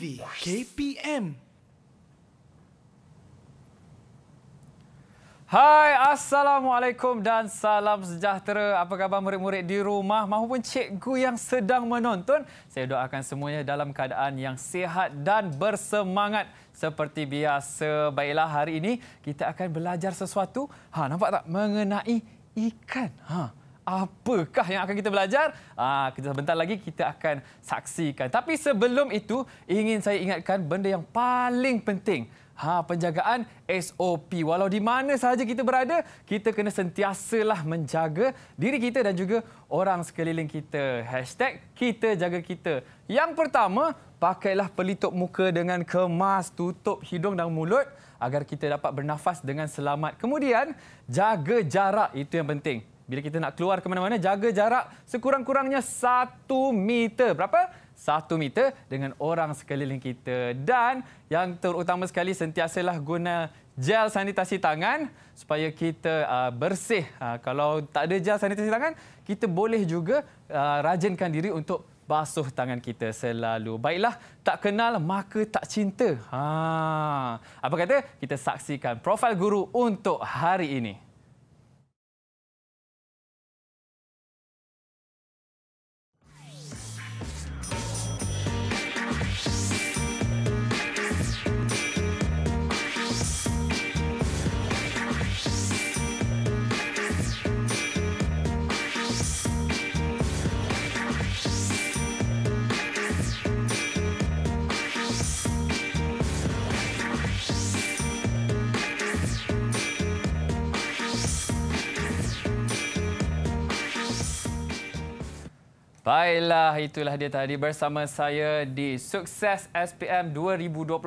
TV KPM. Hai, Assalamualaikum dan salam sejahtera. Apa khabar murid-murid di rumah maupun cikgu yang sedang menonton? Saya doakan semuanya dalam keadaan yang sihat dan bersemangat. Seperti biasa, baiklah hari ini kita akan belajar sesuatu. Ha, nampak tak? Mengenai ikan. Ha, apakah yang akan kita belajar? Ah, kita sebentar lagi kita akan saksikan. Tapi sebelum itu, ingin saya ingatkan benda yang paling penting. Ha, penjagaan SOP. Walau di mana sahaja kita berada, kita kena sentiasalah menjaga diri kita dan juga orang sekeliling kita. Hashtag kita jaga kita. Yang pertama, pakailah pelitup muka dengan kemas, tutup hidung dan mulut agar kita dapat bernafas dengan selamat. Kemudian, jaga jarak. Itu yang penting bila kita nak keluar ke mana-mana, jaga jarak sekurang-kurangnya satu meter. Berapa? Satu meter dengan orang sekeliling kita. Dan yang terutama sekali, sentiasalah guna gel sanitasi tangan supaya kita uh, bersih. Uh, kalau tak ada gel sanitasi tangan, kita boleh juga uh, rajinkan diri untuk basuh tangan kita selalu. Baiklah, tak kenal maka tak cinta. Ha. Apa kata kita saksikan profil guru untuk hari ini. Baiklah, itulah dia tadi bersama saya di Sukses SPM 2021,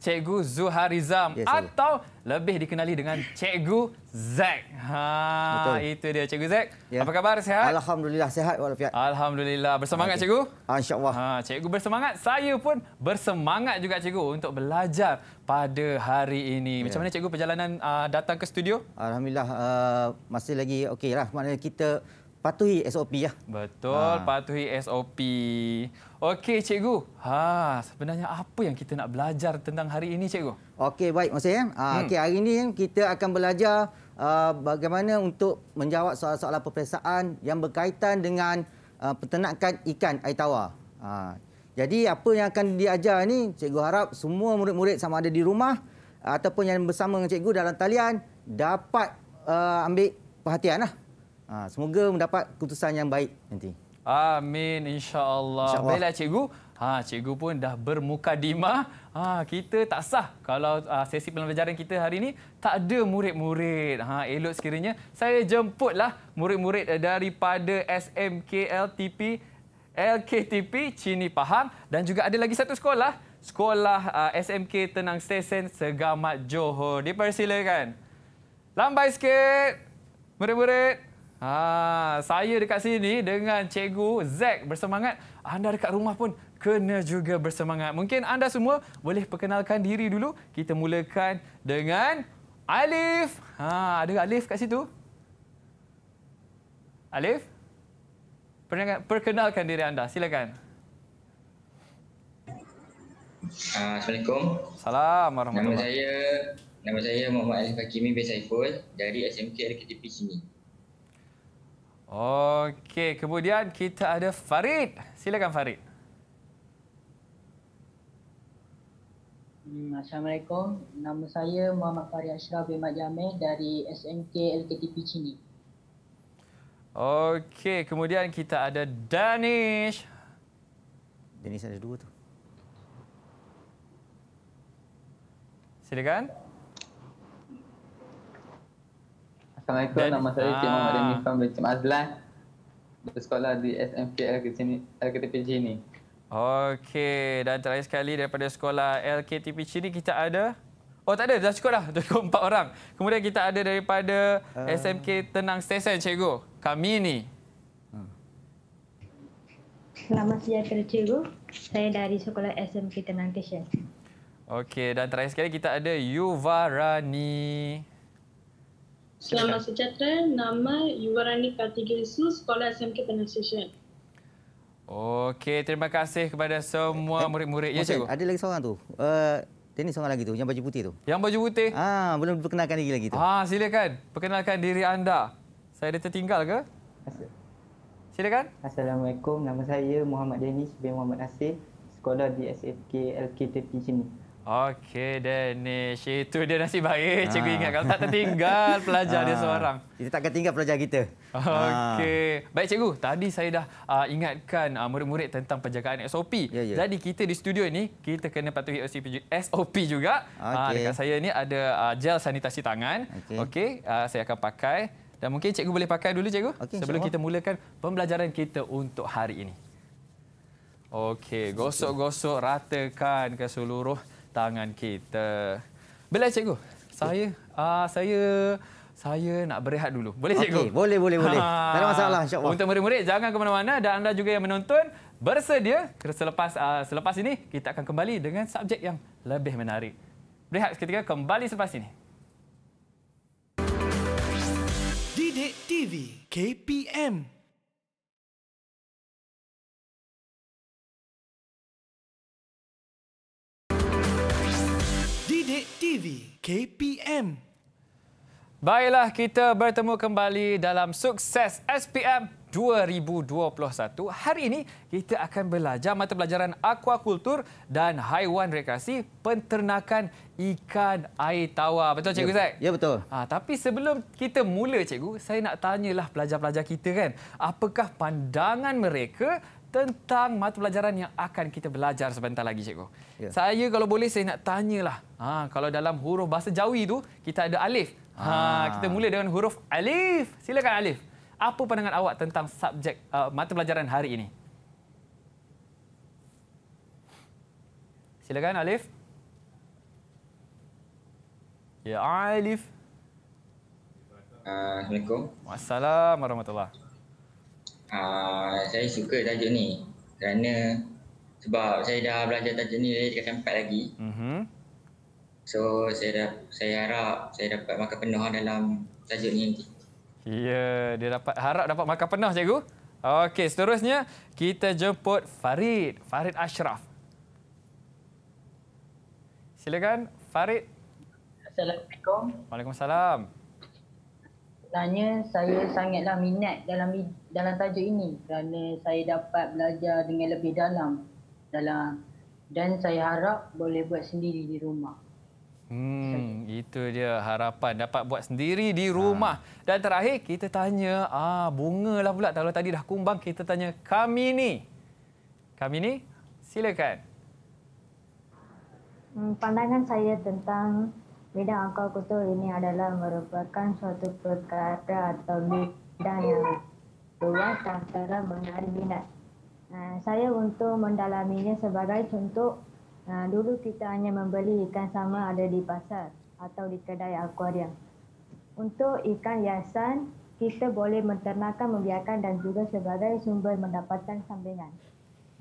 Cikgu Zuharizam yes, atau lebih dikenali dengan Cikgu Zack. Ha, itu dia Cikgu Zack. Yeah. Apa khabar? Sehat? Alhamdulillah sehat walafiat. Alhamdulillah. Bersemangat okay. Cikgu? Ah, Insya-Allah. Ha, Cikgu bersemangat, saya pun bersemangat juga Cikgu untuk belajar pada hari ini. Yeah. Macam ya. mana Cikgu perjalanan uh, datang ke studio? Alhamdulillah uh, masih lagi okeylah. Maknanya kita patuhi SOP ya. Lah. Betul, ha. patuhi SOP. Okey, cikgu. Ha, sebenarnya apa yang kita nak belajar tentang hari ini, cikgu? Okey, baik, Masih. Ha, hmm. okey, hari ini kita akan belajar uh, bagaimana untuk menjawab soalan-soalan peperiksaan yang berkaitan dengan uh, peternakan ikan air tawar. Ha. Jadi, apa yang akan diajar ini, cikgu harap semua murid-murid sama ada di rumah ataupun yang bersama dengan cikgu dalam talian dapat uh, ambil perhatianlah. Ha, semoga mendapat keputusan yang baik nanti. Amin insya-Allah. Insya Baiklah lah cikgu. Ha cikgu pun dah bermuka bermukadimah. Ha kita tak sah kalau ha, sesi pembelajaran kita hari ini tak ada murid-murid. Ha elok sekiranya saya jemputlah murid-murid daripada SMKLTP LKTP Cini Pahang dan juga ada lagi satu sekolah, sekolah ha, SMK Tenang Stesen Segamat Johor. Dipersilakan. Lambai sikit. Murid-murid. Ha, saya dekat sini dengan cikgu Zack bersemangat. Anda dekat rumah pun kena juga bersemangat. Mungkin anda semua boleh perkenalkan diri dulu. Kita mulakan dengan Alif. Ha, ada Alif kat situ? Alif? Perkenalkan diri anda. Silakan. Ah, Assalamualaikum. Salam warahmatullahi wabarakatuh. Nama saya Nama saya Muhammad Alif Hakimi bin Saiful dari SMK RKTP Sini. Okey, kemudian kita ada Farid. Silakan Farid. Hmm, Assalamualaikum. Nama saya Muhammad Farid Ashraf bin Mat Jamil dari SMK LKTP Cini. Okey, kemudian kita ada Danish. Danish ada dua tu. Silakan. Uh, Assalamualaikum, nama saya Cik Muhammad Rami ah. from Cik Mazlan. Bersekolah di SMK LKTPG ini. Okey, dan terakhir sekali daripada sekolah LKTPG ini kita ada... Oh tak ada, dah cukup dah. Cukup empat orang. Kemudian kita ada daripada uh... Ah. SMK Tenang Stesen, Cikgu. Kami ini. Hmm. Selamat sejahtera, Cikgu. Saya dari sekolah SMK Tenang Stesen. Okey, dan terakhir sekali kita ada Yuvarani. Selamat sejahtera. Nama Yuwarani Kartigirisu, Sekolah SMK Penasihat. Okey, terima kasih kepada semua eh, murid-murid. Ya, cikgu. Ada lagi seorang tu. Uh, dia ni seorang lagi tu, yang baju putih tu. Yang baju putih? Ah, belum perkenalkan diri lagi tu. Ah, silakan. Perkenalkan diri anda. Saya ada tertinggal ke? Silakan. Assalamualaikum. Nama saya Muhammad Denis bin Muhammad Nasir. Sekolah di SFK LKTP Cini. Okey, Danish. Itu dia nasib baik. Ha. Cikgu ingat kalau tak tertinggal pelajar ha. dia ah. seorang. Kita tak tertinggal pelajar kita. Okey. Ha. Baik, Cikgu. Tadi saya dah uh, ingatkan murid-murid uh, tentang penjagaan SOP. Ya, ya. Jadi kita di studio ini, kita kena patuhi SOP juga. Okay. Uh, dekat saya ini ada uh, gel sanitasi tangan. Okey, okay. uh, saya akan pakai. Dan mungkin Cikgu boleh pakai dulu, Cikgu. Okay, sebelum sure. kita mulakan pembelajaran kita untuk hari ini. Okey, gosok-gosok ratakan ke seluruh tangan kita. Bila cikgu? Saya ah uh, saya saya nak berehat dulu. Boleh cikgu? Okay, boleh boleh boleh. Ha. Tak ada ah, masalah insya-Allah. Untuk murid-murid jangan ke mana-mana dan anda juga yang menonton bersedia selepas uh, selepas ini kita akan kembali dengan subjek yang lebih menarik. Berehat seketika kembali selepas ini. Didik TV KPM TV KPM. Baiklah, kita bertemu kembali dalam Sukses SPM 2021. Hari ini, kita akan belajar mata pelajaran akuakultur dan haiwan rekreasi penternakan ikan air tawar. Betul, Cikgu ya, Zaid? Ya, ya, betul. Ha, tapi sebelum kita mula, Cikgu, saya nak tanyalah pelajar-pelajar kita kan. Apakah pandangan mereka tentang mata pelajaran yang akan kita belajar sebentar lagi, Cikgu. Ya. Saya kalau boleh, saya nak tanyalah. Ha, kalau dalam huruf bahasa Jawi itu, kita ada alif. Ha, ha. Kita mula dengan huruf alif. Silakan alif. Apa pandangan awak tentang subjek uh, mata pelajaran hari ini? Silakan alif. Ya, alif. Assalamualaikum. Wassalamualaikum warahmatullahi Ah, saya suka tajuk ni kerana sebab saya dah belajar tajuk ni dari tingkat 4 lagi. Mm-hmm. So saya dah, saya harap saya dapat makan penuh dalam tajuk ni nanti. Ya, yeah, dia dapat harap dapat makan penuh cikgu. Okey, seterusnya kita jemput Farid, Farid Ashraf. Silakan Farid. Assalamualaikum. Waalaikumsalam sebenarnya saya sangatlah minat dalam dalam tajuk ini kerana saya dapat belajar dengan lebih dalam dalam dan saya harap boleh buat sendiri di rumah. Hmm, itu dia harapan dapat buat sendiri di rumah. Ha. Dan terakhir kita tanya ah bunga lah pula kalau tadi dah kumbang kita tanya kami ni. Kami ni silakan. Hmm, pandangan saya tentang angkau akuakultur ini adalah merupakan suatu perkara atau bidang yang luas antara mengenai minat. Ah, saya untuk mendalaminya sebagai contoh, ah, dulu kita hanya membeli ikan sama ada di pasar atau di kedai akuarium. Untuk ikan hiasan, kita boleh menternakan, membiarkan dan juga sebagai sumber pendapatan sampingan.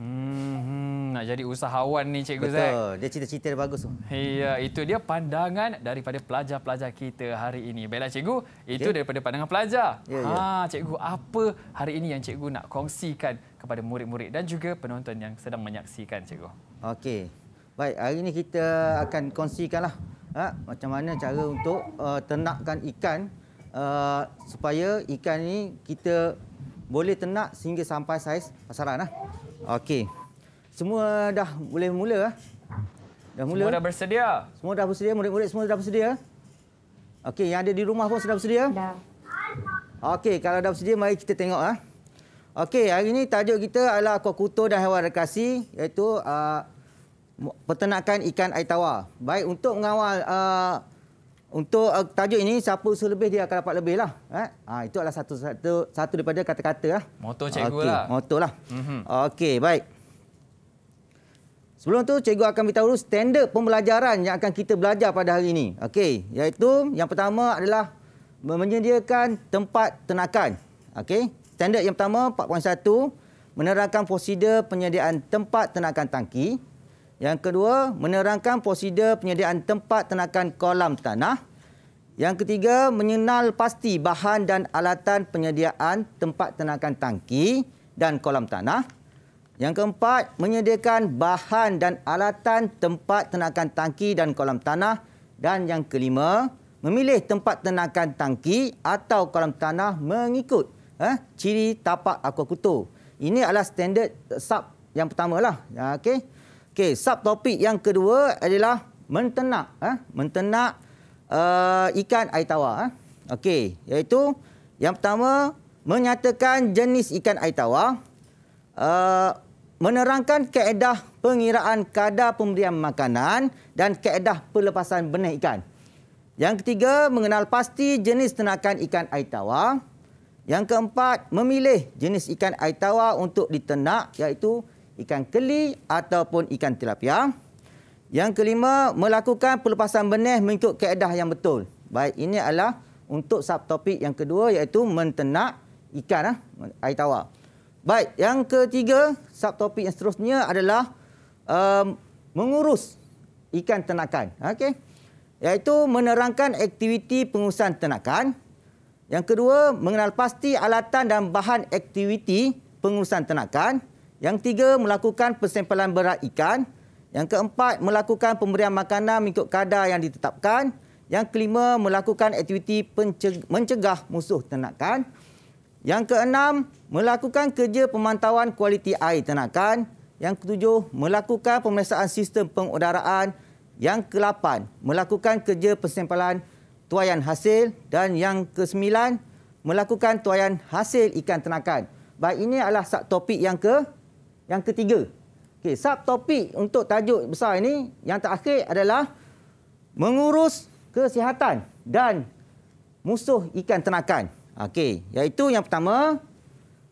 Hmm, hmm, nak jadi usahawan ni Cikgu Zek. Betul, Zach. dia cita-cita dia bagus Iya, Ya, itu dia pandangan daripada pelajar-pelajar kita hari ini. Baiklah Cikgu, itu okay. Ya. daripada pandangan pelajar. Yeah, ya. ha, yeah. Cikgu, apa hari ini yang Cikgu nak kongsikan kepada murid-murid dan juga penonton yang sedang menyaksikan Cikgu? Okey, baik. Hari ini kita akan kongsikanlah ha, macam mana cara untuk uh, ternakkan ikan uh, supaya ikan ini kita boleh ternak sehingga sampai saiz pasaran. Ah. Okey. Semua dah boleh mula. Ah. Dah mula. Semua dah bersedia. Semua dah bersedia. Murid-murid semua dah bersedia. Okey, yang ada di rumah pun sudah bersedia? Dah. Okey, kalau dah bersedia, mari kita tengok. Ah. Okey, hari ini tajuk kita adalah akuakultur dan hewan rekasi iaitu uh, peternakan ikan aitawa. Baik, untuk mengawal uh, untuk uh, tajuk ini siapa usul lebih dia akan dapat lebih lah. Eh? Ha, itu adalah satu satu satu daripada kata-kata lah. Motor cikgu okay. lah. Motor lah. Mm -hmm. Okey, baik. Sebelum tu cikgu akan beritahu dulu standard pembelajaran yang akan kita belajar pada hari ini. Okey, iaitu yang pertama adalah menyediakan tempat tenakan. Okey, standard yang pertama 4.1 menerangkan prosedur penyediaan tempat tenakan tangki. Yang kedua, menerangkan prosedur penyediaan tempat tenakan kolam tanah. Yang ketiga, menyenal pasti bahan dan alatan penyediaan tempat tenakan tangki dan kolam tanah. Yang keempat, menyediakan bahan dan alatan tempat tenakan tangki dan kolam tanah. Dan yang kelima, memilih tempat tenakan tangki atau kolam tanah mengikut eh, ciri tapak akuakultur. Ini adalah standard sub yang pertama lah. Ya, okay. Okey, sub topik yang kedua adalah mentenak, eh? mentenak uh, ikan air tawar. Eh? Okey, iaitu yang pertama menyatakan jenis ikan air tawar, uh, menerangkan kaedah pengiraan kadar pemberian makanan dan kaedah pelepasan benih ikan. Yang ketiga, mengenal pasti jenis tenakan ikan air tawar. Yang keempat, memilih jenis ikan air tawar untuk ditenak iaitu ikan keli ataupun ikan tilapia. Yang kelima, melakukan pelepasan benih mengikut kaedah yang betul. Baik, ini adalah untuk subtopik yang kedua iaitu mentenak ikan ah, air tawar. Baik, yang ketiga, subtopik yang seterusnya adalah um, mengurus ikan tenakan. Okey. Iaitu menerangkan aktiviti pengurusan tenakan. Yang kedua, mengenal pasti alatan dan bahan aktiviti pengurusan tenakan. Yang tiga, melakukan persempelan berat ikan. Yang keempat, melakukan pemberian makanan mengikut kadar yang ditetapkan. Yang kelima, melakukan aktiviti mencegah musuh ternakan. Yang keenam, melakukan kerja pemantauan kualiti air ternakan. Yang ketujuh, melakukan pemeriksaan sistem pengudaraan. Yang kelapan, melakukan kerja persempelan tuayan hasil. Dan yang kesembilan, melakukan tuayan hasil ikan ternakan. Baik, ini adalah subtopik yang ke yang ketiga. Okey, subtopik untuk tajuk besar ini yang terakhir adalah mengurus kesihatan dan musuh ikan ternakan. Okey, iaitu yang pertama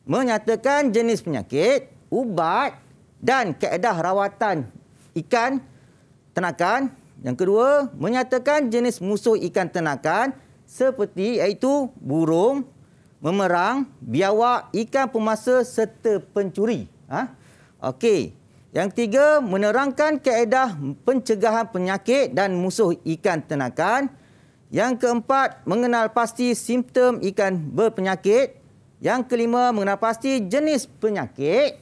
menyatakan jenis penyakit, ubat dan keadaan rawatan ikan ternakan. Yang kedua, menyatakan jenis musuh ikan ternakan seperti iaitu burung, memerang, biawak, ikan pemasa serta pencuri. Ha? Okey. Yang ketiga, menerangkan kaedah pencegahan penyakit dan musuh ikan tenakan. Yang keempat, mengenal pasti simptom ikan berpenyakit. Yang kelima, mengenal pasti jenis penyakit,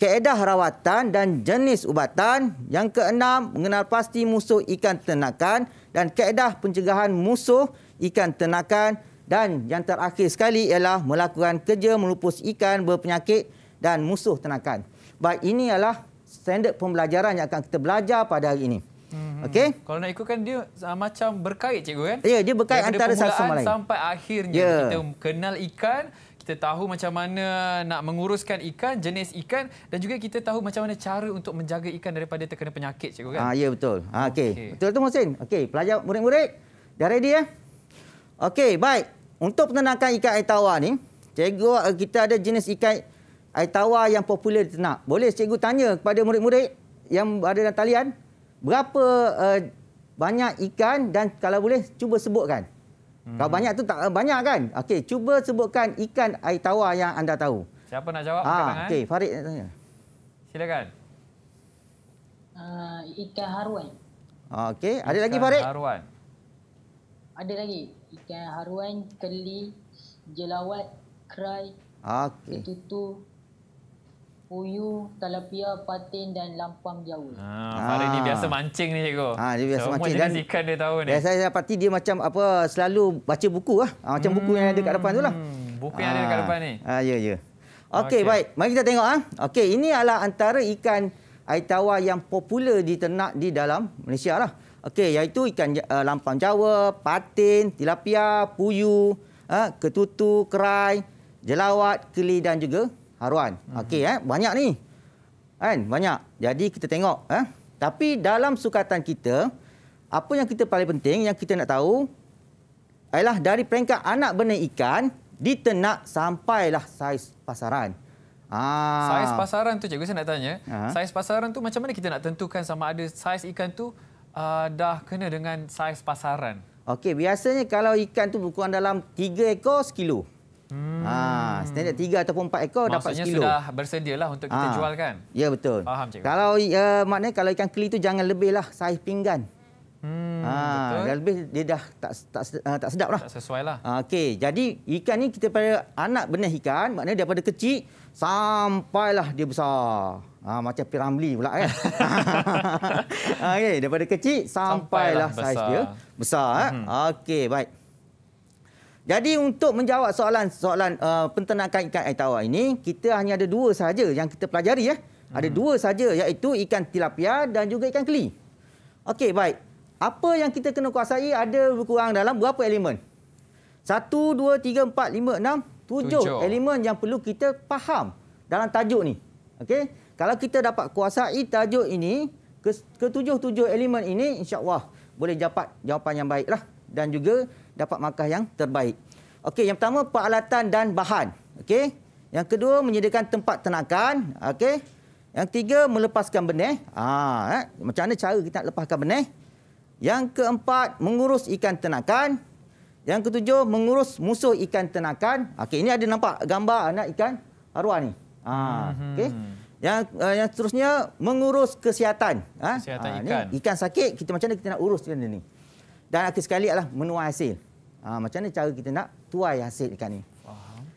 kaedah rawatan dan jenis ubatan. Yang keenam, mengenal pasti musuh ikan tenakan dan kaedah pencegahan musuh ikan tenakan. Dan yang terakhir sekali ialah melakukan kerja melupus ikan berpenyakit dan musuh tenakan. Baik ini adalah standard pembelajaran yang akan kita belajar pada hari ini. Hmm, okay. Hmm. Kalau nak ikutkan dia uh, macam berkait cikgu kan? Ya, yeah, dia berkait antara satu sama lain. Sampai akhirnya yeah. kita kenal ikan, kita tahu macam mana nak menguruskan ikan, jenis ikan dan juga kita tahu macam mana cara untuk menjaga ikan daripada terkena penyakit cikgu kan? Ah, ya yeah, betul. Ha ah, okay. okay. Betul tu Mohsin. okay. pelajar murid-murid dah ready ya? Okey, baik. Untuk penenangkan ikan air tawar ni, cikgu kita ada jenis ikan air tawar yang popular nak. Boleh cikgu tanya kepada murid-murid yang ada dalam talian, berapa uh, banyak ikan dan kalau boleh cuba sebutkan. Hmm. Kalau banyak tu tak eh, banyak kan? Okey, cuba sebutkan ikan air tawar yang anda tahu. Siapa nak jawab ha, sekarang? Okey, Farid nak tanya. Silakan. Uh, ikan haruan. Okey, ada lagi Farid? haruan. Ada lagi. Ikan haruan, keli, jelawat, krai, okay. ketutu, Puyu, Talapia, Patin dan lampang Jawa. Ha, ah, ah. ni biasa mancing ni cikgu. Ha, ah, dia biasa so, mancing dan ikan dia tahu ni. Saya dapat dia macam apa selalu baca buku lah. ah. Ha, macam hmm, buku yang ada kat depan tu lah. Hmm, buku yang ada kat ah. depan ni. Ha, ah, ya, ya. Okey, okay. baik. Mari kita tengok. Ha. Okey, ini adalah antara ikan air tawar yang popular diternak di dalam Malaysia lah. Okey, iaitu ikan uh, lampam jawa, patin, tilapia, puyu, ha, ah, ketutu, kerai, jelawat, keli dan juga haruan. Hmm. Okey eh, banyak ni. Kan? Banyak. Jadi kita tengok eh. Tapi dalam sukatan kita, apa yang kita paling penting yang kita nak tahu ialah dari peringkat anak benih ikan ditenak sampailah saiz pasaran. Ah. Saiz pasaran tu cikgu saya nak tanya. Ah. Saiz pasaran tu macam mana kita nak tentukan sama ada saiz ikan tu uh, dah kena dengan saiz pasaran. Okey, biasanya kalau ikan tu berukuran dalam 3 ekor kilo. Hmm. Ha, standard 3 ataupun 4 ekor dapat 1 kilo. Maksudnya sudah bersedia lah untuk kita ha. Ah. jual kan? Ya, betul. Faham, cikgu. Kalau, uh, maknanya kalau ikan keli itu jangan lebih lah saiz pinggan. Hmm, ha, betul. Dah lebih dia dah tak tak, uh, tak sedap lah. Tak sesuai lah. Ha, Okey, jadi ikan ni kita pada anak benih ikan, maknanya dia pada kecil sampailah dia besar. Ha, macam piramli pula kan. Okey, pada kecil sampailah, sampailah saiz dia besar. Eh? Hmm. Okey, baik. Jadi untuk menjawab soalan-soalan uh, penternakan ikan air tawar ini, kita hanya ada dua sahaja yang kita pelajari. Eh. Ada hmm. dua sahaja, iaitu ikan tilapia dan juga ikan keli. Okey, baik. Apa yang kita kena kuasai ada berkurang dalam berapa elemen? Satu, dua, tiga, empat, lima, enam, tujuh, tujuh. elemen yang perlu kita faham dalam tajuk ni. Okey, kalau kita dapat kuasai tajuk ini, ketujuh-tujuh elemen ini insyaAllah boleh dapat jawapan yang baiklah. Dan juga dapat markah yang terbaik. Okey, yang pertama peralatan dan bahan. Okey. Yang kedua menyediakan tempat tenakan, okey. Yang ketiga melepaskan benih. Ah, eh. macam mana cara kita nak lepaskan benih? Yang keempat mengurus ikan tenakan. Yang ketujuh mengurus musuh ikan tenakan. Okey, ini ada nampak gambar anak ikan arwah ni. Ah, okey. Yang uh, yang seterusnya mengurus kesihatan. Ha? Kesihatan ah, ikan. Ni, ikan sakit, kita macam mana kita nak uruskan dia ni? dan akhir sekali adalah menuai hasil. Ha, macam mana cara kita nak tuai hasil ikan ni?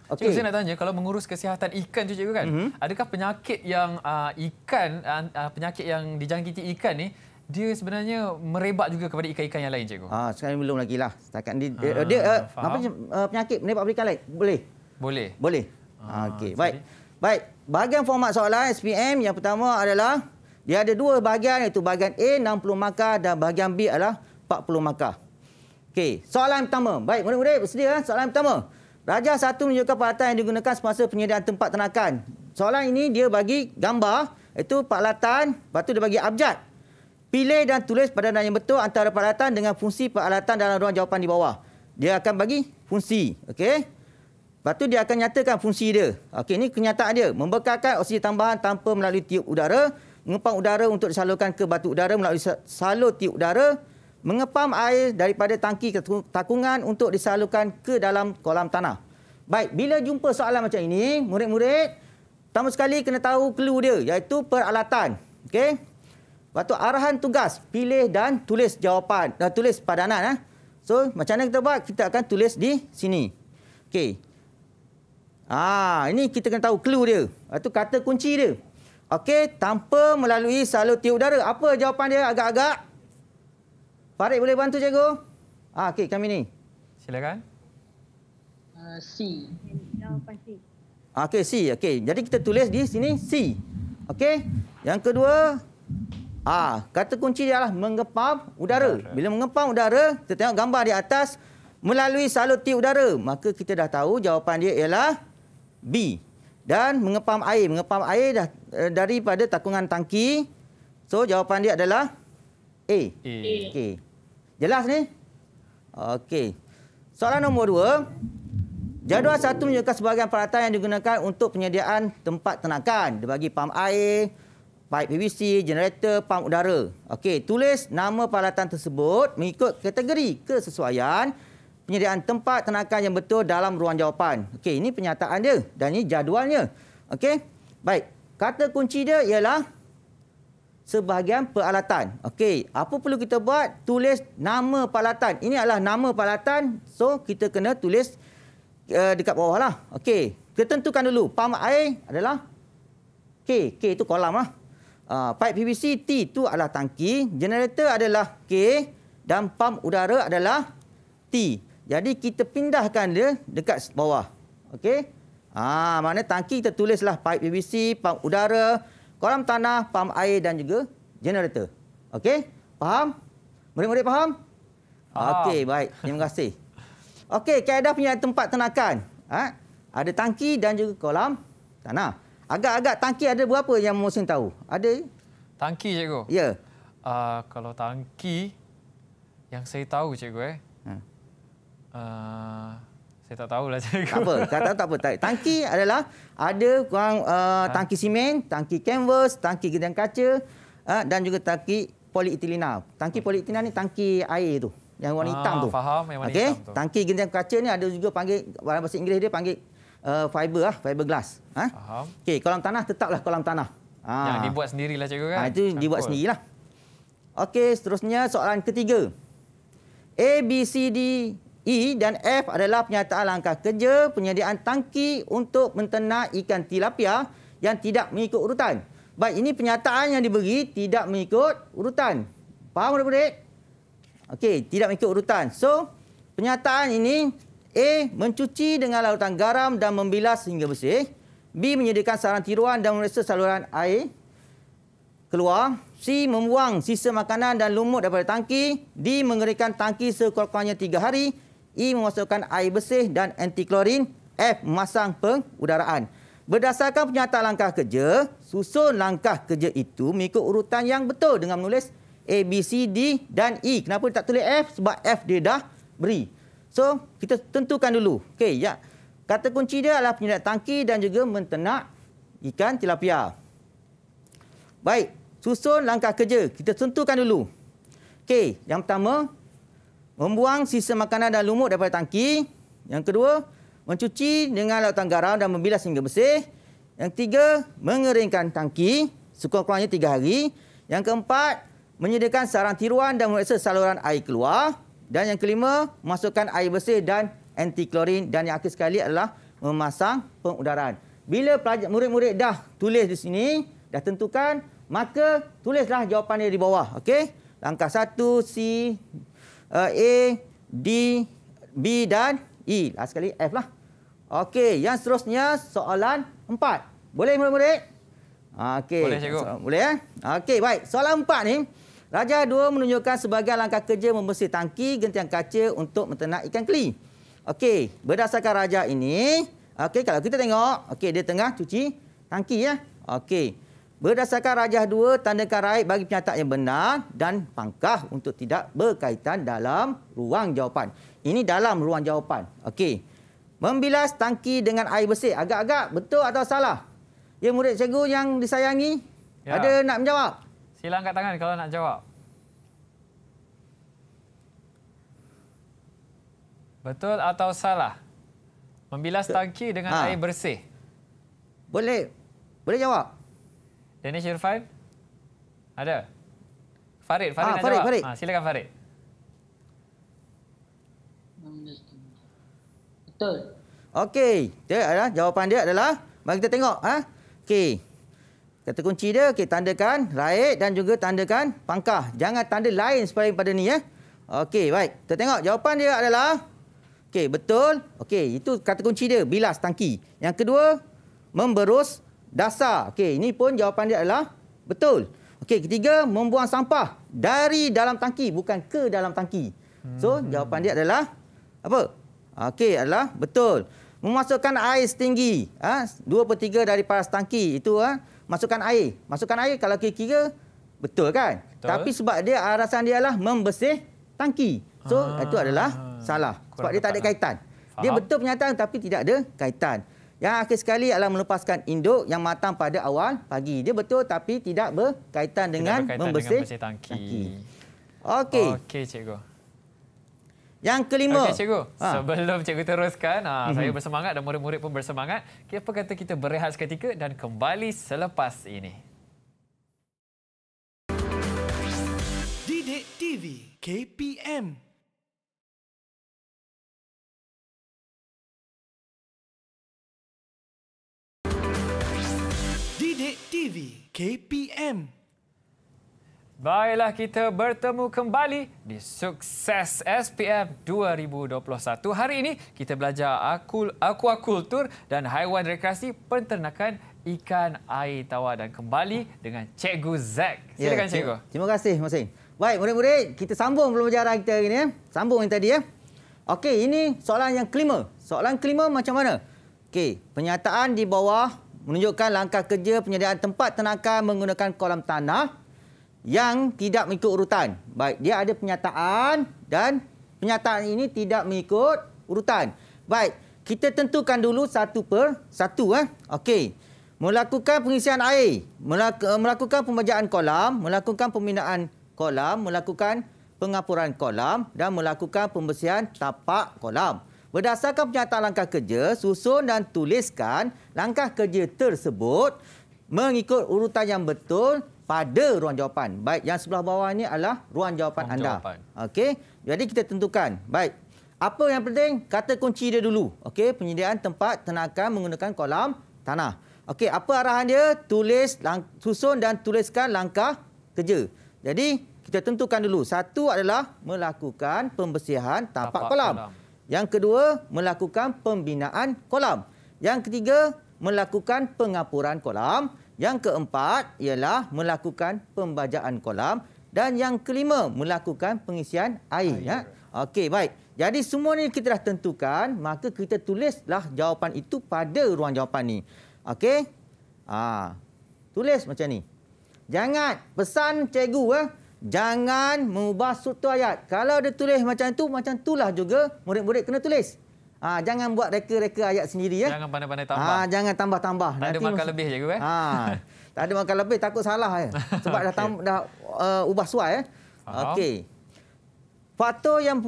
Okay. Cikgu, saya nak tanya, kalau mengurus kesihatan ikan, tu cikgu kan, mm-hmm. adakah penyakit yang uh, ikan, uh, penyakit yang dijangkiti ikan ni, dia sebenarnya merebak juga kepada ikan-ikan yang lain, cikgu? Ha, sekarang belum lagi lah. Setakat ni, dia, dia uh, apa, uh, penyakit merebak kepada ikan lain? Boleh? Boleh. Boleh. Ha, Okey, baik. Baik, bahagian format soalan SPM yang pertama adalah, dia ada dua bahagian, iaitu bahagian A, 60 markah dan bahagian B adalah 40 markah. Okey, soalan pertama. Baik, murid-murid bersedia kan? Soalan pertama. Raja satu menunjukkan peralatan yang digunakan semasa penyediaan tempat tenakan. Soalan ini dia bagi gambar, itu peralatan, lepas tu dia bagi abjad. Pilih dan tulis padanan yang betul antara peralatan dengan fungsi peralatan dalam ruang jawapan di bawah. Dia akan bagi fungsi, okey? Lepas tu dia akan nyatakan fungsi dia. Okey, ini kenyataan dia. Membekalkan oksigen tambahan tanpa melalui tiup udara, mengumpang udara untuk disalurkan ke batu udara melalui salur tiup udara, mengepam air daripada tangki ke takungan untuk disalurkan ke dalam kolam tanah. Baik, bila jumpa soalan macam ini, murid-murid, pertama sekali kena tahu clue dia iaitu peralatan. Okey? Waktu arahan tugas, pilih dan tulis jawapan, dan eh, tulis padanan. Eh? So, macam mana kita buat? Kita akan tulis di sini. Okey. Ah, ini kita kena tahu clue dia. Itu kata kunci dia. Okey, tanpa melalui salur tiup udara. Apa jawapan dia agak-agak? Farid boleh bantu cikgu? Ah, okey, kami ni. Silakan. Uh, C. Okey, C. Okey, jadi kita tulis di sini C. Okey. Yang kedua, ah, kata kunci dia adalah mengepam udara. Bila mengepam udara, kita tengok gambar di atas melalui salur T udara. Maka kita dah tahu jawapan dia ialah B. Dan mengepam air. Mengepam air dah eh, daripada takungan tangki. So, jawapan dia adalah A. A. Okey. Jelas ni? Okey. Soalan nombor dua. Jadual satu menunjukkan sebahagian peralatan yang digunakan untuk penyediaan tempat tenakan. Dia bagi pam air, pipe PVC, generator, pam udara. Okey, tulis nama peralatan tersebut mengikut kategori kesesuaian penyediaan tempat tenakan yang betul dalam ruang jawapan. Okey, ini penyataan dia dan ini jadualnya. Okey, baik. Kata kunci dia ialah sebahagian peralatan. Okey, apa perlu kita buat? Tulis nama peralatan. Ini adalah nama peralatan. So, kita kena tulis uh, dekat bawah lah. Okey, kita tentukan dulu. Pam air adalah K. K itu kolam lah. Uh, pipe PVC T itu adalah tangki. Generator adalah K. Dan pam udara adalah T. Jadi, kita pindahkan dia dekat bawah. Okey. Ah, mana tangki kita tulislah pipe PVC, pam udara, kolam tanah, pam air dan juga generator. Okey? Faham? Murid-murid faham? faham. Okey, baik. Terima kasih. Okey, kaedah punya tempat tenakan. Ha? Ada tangki dan juga kolam tanah. Agak-agak tangki ada berapa yang Mohsin tahu? Ada? Tangki, cikgu? Ya. Uh, kalau tangki, yang saya tahu, cikgu, eh, uh, saya tak tahulah saya. Tak apa, tak tahu tak apa. Tangki adalah ada kurang uh, ha? tangki simen, tangki canvas, tangki gedang kaca uh, dan juga tangki polietilena. Tangki hmm. polietilena ni tangki air tu yang warna ah, hitam tu. Faham, yang warna okay. hitam tu. Tangki gedang kaca ni ada juga panggil dalam bahasa Inggeris dia panggil uh, fiber lah, fiber glass. Ha? Faham. Okey, kolam tanah tetaplah kolam tanah. Ha. Yang dibuat sendirilah cikgu kan? Ha, itu Campur. dibuat sendirilah. Okey, seterusnya soalan ketiga. A, B, C, D, E dan F adalah penyataan langkah kerja penyediaan tangki untuk menternak ikan tilapia yang tidak mengikut urutan. Baik, ini penyataan yang diberi tidak mengikut urutan. Faham, murid-murid? Okey, tidak mengikut urutan. So, penyataan ini A. Mencuci dengan larutan garam dan membilas sehingga bersih. B. Menyediakan saluran tiruan dan meresa saluran air keluar. C. Membuang sisa makanan dan lumut daripada tangki. D. Mengerikan tangki sekurang-kurangnya tiga hari. E memasukkan air bersih dan anti-klorin. F memasang pengudaraan. Berdasarkan penyataan langkah kerja, susun langkah kerja itu mengikut urutan yang betul dengan menulis A, B, C, D dan E. Kenapa dia tak tulis F? Sebab F dia dah beri. So, kita tentukan dulu. Okay, ya. Kata kunci dia adalah penyedap tangki dan juga mentenak ikan tilapia. Baik, susun langkah kerja. Kita tentukan dulu. Okay, yang pertama, membuang sisa makanan dan lumut daripada tangki. Yang kedua, mencuci dengan lautan garam dan membilas hingga bersih. Yang ketiga, mengeringkan tangki sekurang-kurangnya tiga hari. Yang keempat, menyediakan sarang tiruan dan memeriksa saluran air keluar. Dan yang kelima, masukkan air bersih dan anti klorin dan yang akhir sekali adalah memasang pengudaran. Bila pelajar murid-murid dah tulis di sini, dah tentukan, maka tulislah jawapan dia di bawah, okey? Langkah 1 C uh, A, D, B dan E. Last sekali F lah. Okey, yang seterusnya soalan empat. Boleh murid-murid? Okay. Boleh, cikgu. So, boleh, ya? Eh? Okey, baik. Soalan empat ni. Raja dua menunjukkan sebagai langkah kerja membersih tangki gentian kaca untuk menternak ikan keli. Okey, berdasarkan raja ini. Okey, kalau kita tengok. Okey, dia tengah cuci tangki ya. Okey. Berdasarkan rajah dua, tandakan raib bagi penyataan yang benar dan pangkah untuk tidak berkaitan dalam ruang jawapan. Ini dalam ruang jawapan. Okey. Membilas tangki dengan air bersih. Agak-agak betul atau salah? Ya, murid cikgu yang disayangi. Ya. Ada nak menjawab? Sila angkat tangan kalau nak jawab. Betul atau salah? Membilas tangki dengan ha. air bersih. Boleh. Boleh jawab? Danish Irfan? Ada? Farid, Farid ah, nak Farid, jawab. Farid. Ah, silakan Farid. Betul. Okey, dia adalah jawapan dia adalah mari kita tengok ha. Okey. Kata kunci dia, okey tandakan raid dan juga tandakan pangkah. Jangan tanda lain supaya pada ni ya. Okey, baik. Kita tengok jawapan dia adalah okey, betul. Okey, itu kata kunci dia, bilas tangki. Yang kedua, memberus dasar. Okey, ini pun jawapan dia adalah betul. Okey, ketiga, membuang sampah dari dalam tangki bukan ke dalam tangki. So, hmm. jawapan dia adalah apa? Okey, adalah betul. Memasukkan air setinggi ha? 2 per 3 dari paras tangki itu ha? masukkan air. Masukkan air kalau kira-kira betul kan? Betul. Tapi sebab dia arasan dia adalah membersih tangki. So, ah. itu adalah salah. Sebab Kurang dia tak ada kaitan. Faham. Dia betul penyataan tapi tidak ada kaitan. Yang akhir sekali adalah melepaskan induk yang matang pada awal pagi. Dia betul tapi tidak berkaitan dengan tidak dengan membersih tangki. tangki. Okey. Okey, cikgu. Yang kelima. Okey, cikgu. Ha. Sebelum cikgu teruskan, ha, mm-hmm. saya bersemangat dan murid-murid pun bersemangat. Okay, apa kata kita berehat seketika dan kembali selepas ini. Didik TV KPM Sidik TV KPM. Baiklah kita bertemu kembali di Sukses SPM 2021. Hari ini kita belajar akul akuakultur dan haiwan rekreasi penternakan ikan air tawar dan kembali dengan Cikgu Zack. Silakan yeah, cikgu. Terima kasih Mas Baik murid-murid, kita sambung pembelajaran kita hari ini. Ya? Sambung yang tadi ya. Okey, ini soalan yang kelima. Soalan kelima macam mana? Okey, penyataan di bawah menunjukkan langkah kerja penyediaan tempat tenaga menggunakan kolam tanah yang tidak mengikut urutan. Baik, dia ada penyataan dan penyataan ini tidak mengikut urutan. Baik, kita tentukan dulu satu per satu. Eh. Okey, melakukan pengisian air, eh, melakukan pembajaan kolam, melakukan pembinaan kolam, melakukan pengapuran kolam dan melakukan pembersihan tapak kolam. Berdasarkan penyataan langkah kerja, susun dan tuliskan langkah kerja tersebut mengikut urutan yang betul pada ruang jawapan. Baik, yang sebelah bawah ini adalah ruang jawapan ruang anda. Okey. Jadi kita tentukan. Baik. Apa yang penting? Kata kunci dia dulu. Okey, penyediaan tempat tenakan menggunakan kolam tanah. Okey, apa arahan dia? Tulis lang- susun dan tuliskan langkah kerja. Jadi, kita tentukan dulu. Satu adalah melakukan pembersihan tapak, tapak kolam. kolam. Yang kedua, melakukan pembinaan kolam. Yang ketiga, melakukan pengapuran kolam. Yang keempat ialah melakukan pembajaan kolam. Dan yang kelima, melakukan pengisian air. air. Ya? Okey, baik. Jadi semua ini kita dah tentukan, maka kita tulislah jawapan itu pada ruang jawapan ini. Okey? Ah, tulis macam ni. Jangan pesan cikgu. Eh? Jangan mengubah struktur ayat. Kalau dia tulis macam tu, macam itulah juga murid-murid kena tulis. Ha, jangan buat reka-reka ayat sendiri. Ya. Jangan pandai-pandai tambah. Ha, jangan tambah-tambah. Tak Nanti ada makan lebih je Eh? Ha, tak ada makan lebih, takut salah. Ya. Sebab okay. dah, tam, dah uh, ubah suai. Ya. Okey. Faktor yang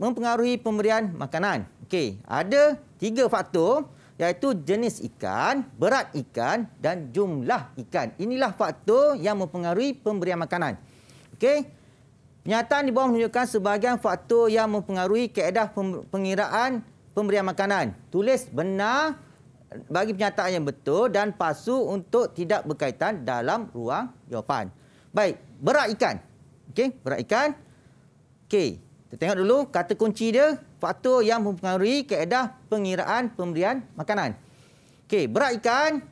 mempengaruhi pemberian makanan. Okey, ada tiga faktor iaitu jenis ikan, berat ikan dan jumlah ikan. Inilah faktor yang mempengaruhi pemberian makanan. Okey. Penyataan di bawah menunjukkan sebahagian faktor yang mempengaruhi keadaan pengiraan pemberian makanan. Tulis benar bagi pernyataan yang betul dan palsu untuk tidak berkaitan dalam ruang jawapan. Baik, berat ikan. Okey, berat ikan. Okey, kita tengok dulu kata kunci dia, faktor yang mempengaruhi keadaan pengiraan pemberian makanan. Okey, berat ikan.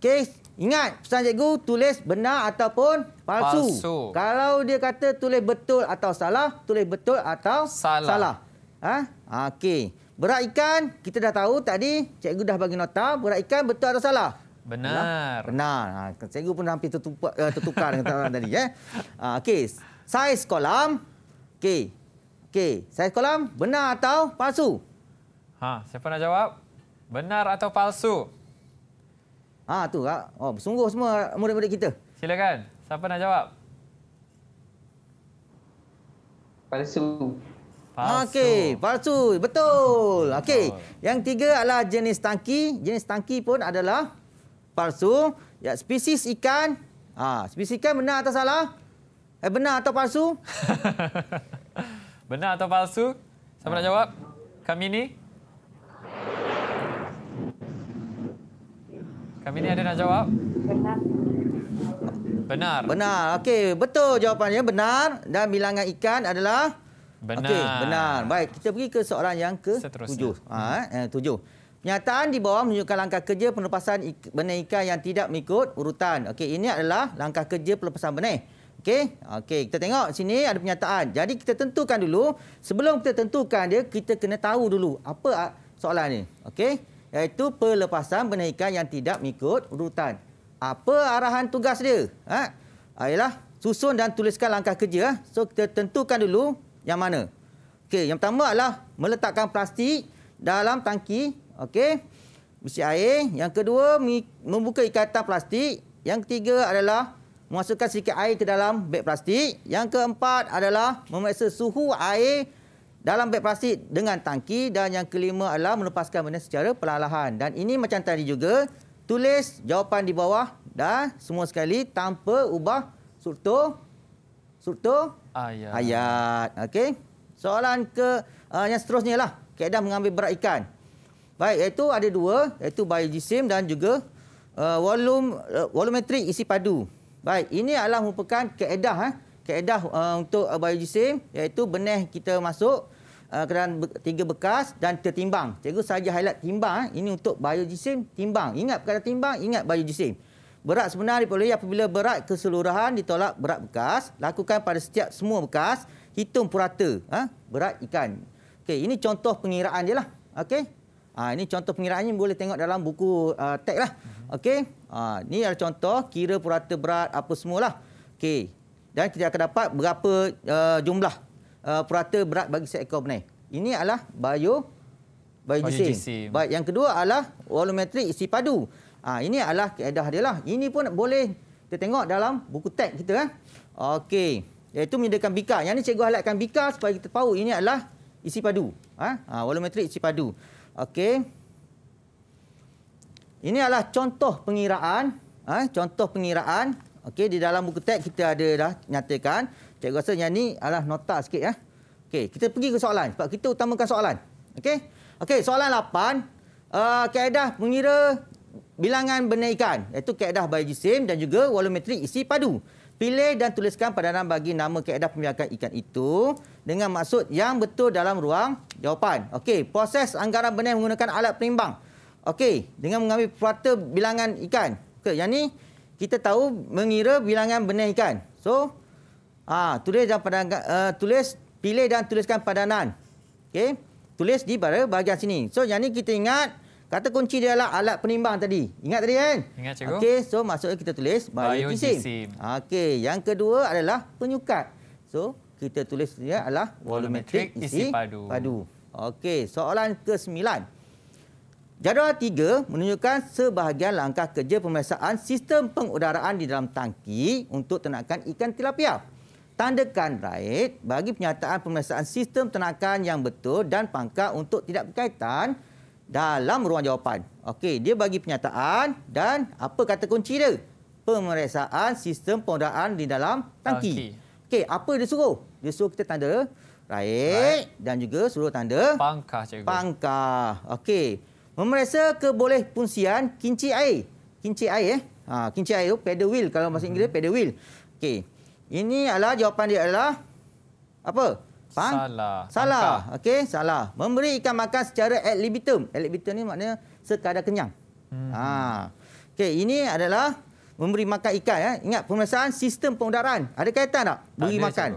Okey, Ingat, pesan cikgu tulis benar ataupun palsu. palsu. Kalau dia kata tulis betul atau salah, tulis betul atau salah. salah. Ha? Okey. Berat ikan, kita dah tahu tadi cikgu dah bagi nota. Berat ikan betul atau salah? Benar. Benar. Ha, cikgu pun hampir tertupak, eh, tertukar dengan tangan tadi. Eh? Ha, Okey. Saiz kolam. Okey. Okey. Saiz kolam benar atau palsu? Ha, siapa nak jawab? Benar atau palsu? Ha tu kak. Ah. Oh bersungguh semua murid-murid kita. Silakan. Siapa nak jawab? Palsu. Palsu. Okey, palsu. Betul. Okey. Yang tiga adalah jenis tangki. Jenis tangki pun adalah palsu. Ya, spesies ikan. Ha, spesies ikan benar atau salah? Eh benar atau palsu? benar atau palsu? Siapa ha. nak jawab? Kami ni. Kami ni ada nak jawab? Benar. Benar. Benar. Okey, betul jawapannya benar dan bilangan ikan adalah benar. Okey, benar. Baik, kita pergi ke soalan yang ke Seterusnya. tujuh. Ha, eh, tujuh. Penyataan di bawah menunjukkan langkah kerja penerpasan benih ikan yang tidak mengikut urutan. Okey, ini adalah langkah kerja pelepasan benih. Okey. Okey, kita tengok sini ada pernyataan. Jadi kita tentukan dulu, sebelum kita tentukan dia, kita kena tahu dulu apa ah, soalan ini. Okey iaitu pelepasan penaikan yang tidak mengikut urutan. Apa arahan tugas dia? Ha? Ayalah, ah, susun dan tuliskan langkah kerja. Ha? So, kita tentukan dulu yang mana. Okey, yang pertama adalah meletakkan plastik dalam tangki. Okey, isi air. Yang kedua, membuka ikatan plastik. Yang ketiga adalah memasukkan sedikit air ke dalam beg plastik. Yang keempat adalah memeriksa suhu air dalam beg plastik dengan tangki dan yang kelima adalah melepaskan benda secara perlahan-lahan. Dan ini macam tadi juga, tulis jawapan di bawah dan semua sekali tanpa ubah struktur struktur ayat. ayat. Okey. Soalan ke uh, yang seterusnya lah. Keadaan mengambil berat ikan. Baik, iaitu ada dua, iaitu bayi jisim dan juga uh, volume uh, volumetrik isi padu. Baik, ini adalah merupakan keadaan eh. Keedah uh, untuk uh, bayi jisim iaitu benih kita masuk Ah, kerana tiga bekas dan tertimbang. Cikgu saja highlight timbang. Eh. Ini untuk bio jisim, timbang. Ingat perkara timbang, ingat bio jisim. Berat sebenar diperoleh apabila berat keseluruhan ditolak berat bekas. Lakukan pada setiap semua bekas. Hitung purata ha? berat ikan. Okay, ini contoh pengiraan dia lah. Okay, Ha, ini contoh pengiraannya boleh tengok dalam buku uh, ah, teks lah. Okay, Ha, ini adalah contoh kira purata berat apa semualah. Okay, Dan kita akan dapat berapa uh, jumlah uh, purata berat bagi seekor benih. Ini adalah bio biojisim. Baik yang kedua adalah volumetrik isi padu. Uh, ini adalah kaedah dia lah. Ini pun boleh kita tengok dalam buku teks kita kan. Okey. Iaitu menyediakan bika. Yang ni cikgu halatkan bika supaya kita tahu ini adalah isi padu. Ha? Uh, ha, volumetrik isi padu. Okey. Ini adalah contoh pengiraan. Ha? Contoh pengiraan. Okey, di dalam buku teks kita ada dah nyatakan. Cikgu rasa yang ni adalah nota sikit ya. Okey, kita pergi ke soalan sebab kita utamakan soalan. Okey. Okey, soalan 8. Uh, eh, kaedah mengira bilangan benda ikan iaitu kaedah bayar jisim dan juga volumetrik isi padu. Pilih dan tuliskan padanan bagi nama kaedah pembiakan ikan itu dengan maksud yang betul dalam ruang jawapan. Okey, proses anggaran benih menggunakan alat penimbang. Okey, dengan mengambil perata bilangan ikan. Okey, yang ni kita tahu mengira bilangan benih ikan. So, ha, tulis dan padangkan, ha, uh, tulis, pilih dan tuliskan padanan. Okey, tulis di bahagian sini. So, yang ni kita ingat, kata kunci dia adalah alat penimbang tadi. Ingat tadi kan? Ingat cikgu. Okey, so maksudnya kita tulis biogisim. Bio Okey, yang kedua adalah penyukat. So, kita tulis dia adalah volumetric, isi, isi padu. padu. Okey, soalan ke-9. Jadual tiga menunjukkan sebahagian langkah kerja pemeriksaan sistem pengudaraan di dalam tangki untuk tenakan ikan tilapia. Tandakan right bagi penyataan pemeriksaan sistem tenakan yang betul dan pangkat untuk tidak berkaitan dalam ruang jawapan. Okey, dia bagi penyataan dan apa kata kunci dia? Pemeriksaan sistem pengudaraan di dalam tangki. Okey, okay, apa dia suruh? Dia suruh kita tanda right, right. dan juga suruh tanda pangkah cikgu. Pangkah. Okey memeriksa kebolehfungsian kincir air. Kincir air eh. Ha, kincir air tu oh, pedal wheel kalau bahasa Inggeris hmm. pedal wheel. Okey. Ini adalah jawapan dia adalah apa? Pang? Salah. Salah. Okey, salah. Memberi ikan makan secara ad libitum. Ad libitum ni maknanya sekadar kenyang. Hmm. Ha. Okey, ini adalah memberi makan ikan eh. Ingat pemeriksaan sistem pengudaraan. Ada kaitan tak? Beri tak ada, makan.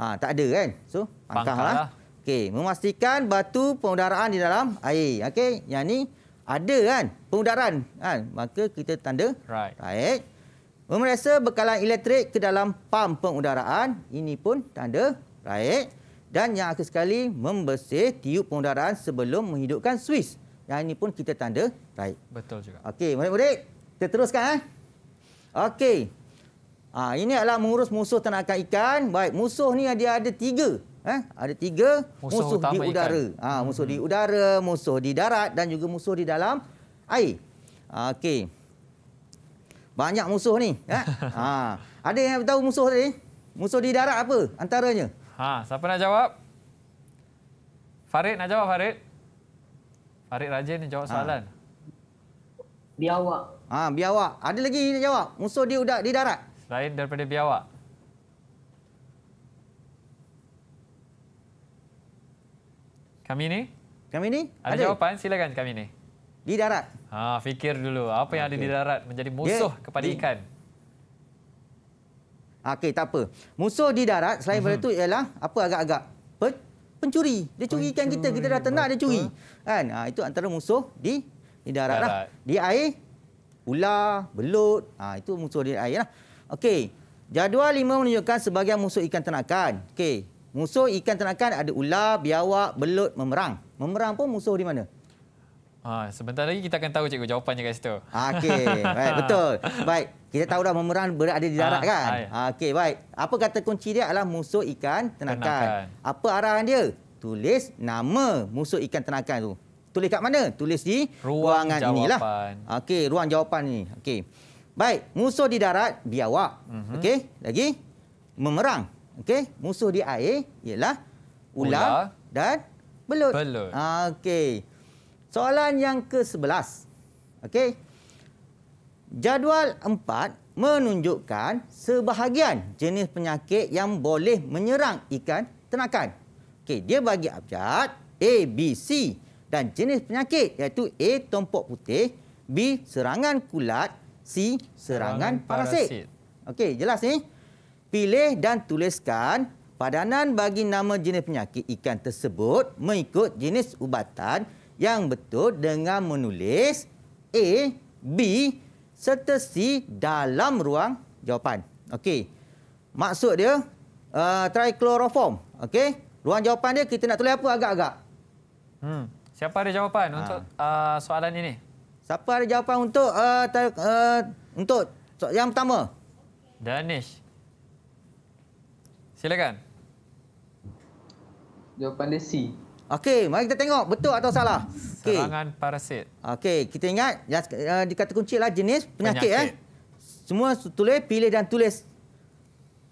Ha, tak ada kan? So, angkahlah. Pangkahlah. Okey, memastikan batu pengudaraan di dalam air. Okey, yang ini ada kan pengudaraan kan? Maka kita tanda right. right. Memeriksa bekalan elektrik ke dalam pam pengudaraan, ini pun tanda right. Dan yang akhir sekali membersih tiup pengudaraan sebelum menghidupkan suis. Yang ini pun kita tanda right. Betul juga. Okey, murid-murid, kita teruskan eh. Okey. Ha, ini adalah mengurus musuh tenakan ikan. Baik, musuh ni dia ada tiga. Eh? Ada tiga musuh, musuh di udara. Ha, hmm, musuh hmm. di udara, musuh di darat dan juga musuh di dalam air. Okey. Banyak musuh ni. Eh? ha. Ada yang tahu musuh tadi? Musuh di darat apa antaranya? Ha, siapa nak jawab? Farid nak jawab Farid? Farid rajin ni jawab ha. soalan. Ha. Biawak. Ha, biawak. Ada lagi nak jawab? Musuh di udara, di darat. Lain daripada biawak. Kami ni? Kami ni? Ada, ada jawapan? Silakan kami ni. Di darat. Ha, fikir dulu. Apa yang okay. ada di darat menjadi musuh Dia, kepada di... ikan? Okey, tak apa. Musuh di darat selain uh-huh. daripada itu mhm. ialah apa agak-agak? Pencuri. Dia curi ikan kita. Kita dah ternak, dia curi. Kan? Ha, itu antara musuh di, di darat. Lah. darat. Lah. Di air, ular, belut. Ha, itu musuh di air. Lah. Okey. Jadual lima menunjukkan sebagian musuh ikan ternakan. Okey. Musuh ikan ternakan ada ular, biawak, belut, memerang. Memerang pun musuh di mana? Ha, sebentar lagi kita akan tahu cikgu jawapannya kat situ. Ah, okey, baik, betul. Baik, kita tahu dah memerang berada di darat ha, kan? Ah, okey, baik. Apa kata kunci dia adalah musuh ikan ternakan. ternakan. Apa arahan dia? Tulis nama musuh ikan ternakan tu. Tulis kat mana? Tulis di ruang ruangan jawapan. inilah. Okey, ruang jawapan ni. Okey. Baik, musuh di darat, biawak. Uh mhm. -huh. Okey, lagi. Memerang. Okey, musuh di air ialah ular, ular dan belut. belut. Okey. Soalan yang ke-11. Okey. Jadual 4 menunjukkan sebahagian jenis penyakit yang boleh menyerang ikan ternakan. Okey, dia bagi abjad A, B, C dan jenis penyakit iaitu A tompok putih, B serangan kulat, C serangan, serangan parasit. parasit. Okey, jelas ni? Eh? Pilih dan tuliskan padanan bagi nama jenis penyakit ikan tersebut mengikut jenis ubatan yang betul dengan menulis A, B serta C dalam ruang jawapan. Okey. Maksud dia uh, trichloroform. Okey. Ruang jawapan dia kita nak tulis apa agak-agak? Hmm. Siapa ada jawapan ha. untuk uh, soalan ini? Siapa ada jawapan untuk uh, uh, untuk yang pertama? Danish. Silakan. Jawapan dia C. Okey, mari kita tengok betul atau salah. Okay. Serangan parasit. Okey, kita ingat ya, eh, kata kunci lah jenis penyakit. Eh. penyakit. Eh. Semua tulis, pilih dan tulis.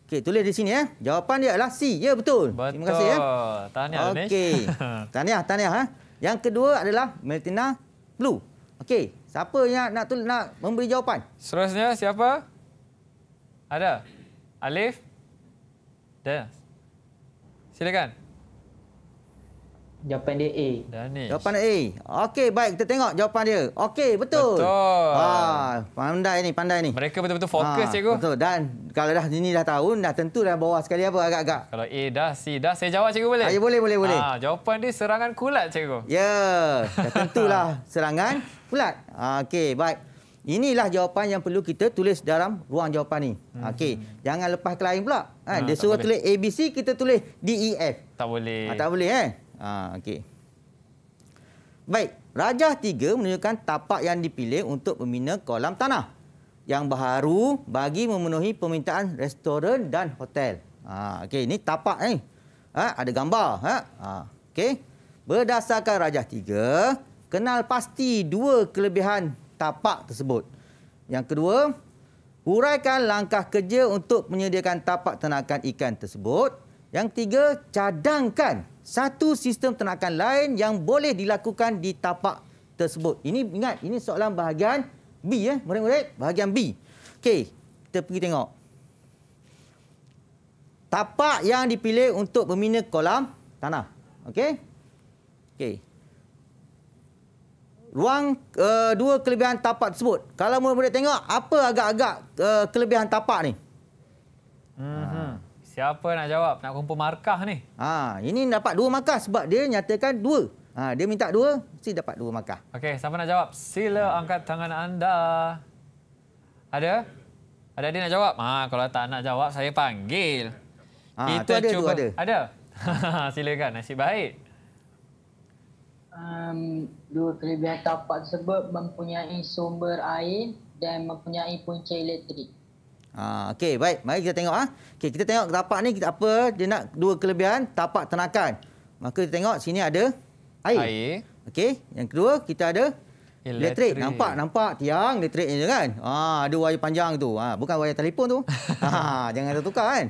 Okey, tulis di sini. Eh. Jawapan dia adalah C. Ya, betul. betul. Terima kasih. Eh. Tahniah, Danish. Okay. Tahniah, tahniah. Eh. Yang kedua adalah Meltina Blue. Okey, siapa yang nak, nak, nak memberi jawapan? Seterusnya siapa? Ada? Alif? Alif? Dah. Silakan. Jawapan dia A. Danish. Jawapan A. Okey, baik kita tengok jawapan dia. Okey, betul. Betul. Ha, pandai ni, pandai ni. Mereka betul-betul fokus, ha, cikgu. Betul. Dan kalau dah sini dah tahu, dah tentu dah bawah sekali apa agak-agak. Kalau A dah, C dah, saya jawab cikgu boleh? Ah, ya, boleh, boleh, boleh. Ha, jawapan dia serangan kulat, cikgu. Ya. Dah tentulah serangan kulat. Ha, Okey, baik. Inilah jawapan yang perlu kita tulis dalam ruang jawapan ini. Hmm. Okey, jangan lepas klien pula. Ha, ha, dia suruh boleh. tulis ABC, kita tulis DEF. Tak boleh. Ha, tak boleh eh? Ha, okey. Baik, rajah 3 menunjukkan tapak yang dipilih untuk membina kolam tanah yang baru bagi memenuhi permintaan restoran dan hotel. Ha, okey, ini tapak ni. Eh. Ha, ada gambar, ha? Ha, okey. Berdasarkan rajah 3, kenal pasti dua kelebihan tapak tersebut. Yang kedua, huraikan langkah kerja untuk menyediakan tapak ternakan ikan tersebut. Yang ketiga, cadangkan satu sistem ternakan lain yang boleh dilakukan di tapak tersebut. Ini ingat, ini soalan bahagian B ya, murid-murid, bahagian B. Okey, kita pergi tengok. Tapak yang dipilih untuk membina kolam tanah. Okey? Okey ruang uh, dua kelebihan tapak tersebut. Kalau mula-mula tengok, apa agak-agak uh, kelebihan tapak ni? Hmm. Ha. Siapa nak jawab? Nak kumpul markah ni? Ha. Ini dapat dua markah sebab dia nyatakan dua. Ha. Dia minta dua, mesti dapat dua markah. Okey, siapa nak jawab? Sila angkat tangan anda. Ada? Ada dia nak jawab? Ha. Kalau tak nak jawab, saya panggil. Ha. Itu ada, cuba. Ada? ada. Silakan, nasib baik um, dua kelebihan tapak tersebut mempunyai sumber air dan mempunyai punca elektrik. Ah, okey, baik. Mari kita tengok ah. Ha. okay kita tengok tapak ni apa? Dia nak dua kelebihan tapak tenakan. Maka kita tengok sini ada air. Air. Okey, yang kedua kita ada Elektrik. elektrik. Nampak, nampak tiang elektrik je kan? Ha, ada wayar panjang tu. Ha, bukan wayar telefon tu. Ha, jangan tertukar kan?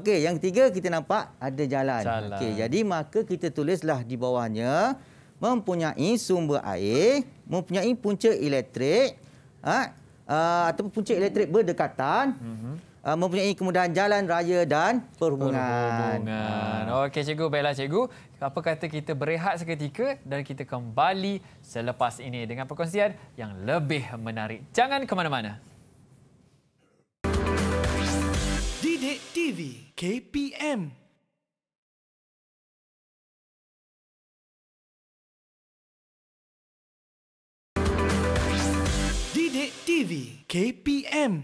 Okey, yang ketiga kita nampak ada jalan. jalan. Okey, jadi maka kita tulislah di bawahnya mempunyai sumber air, mempunyai punca elektrik ha, uh, ataupun punca elektrik berdekatan. Mm-hmm mempunyai kemudahan jalan raya dan perhubungan. perhubungan. Okey cikgu, baiklah cikgu. Apa kata kita berehat seketika dan kita kembali selepas ini dengan perkongsian yang lebih menarik. Jangan ke mana-mana. TV KPM TV KPM.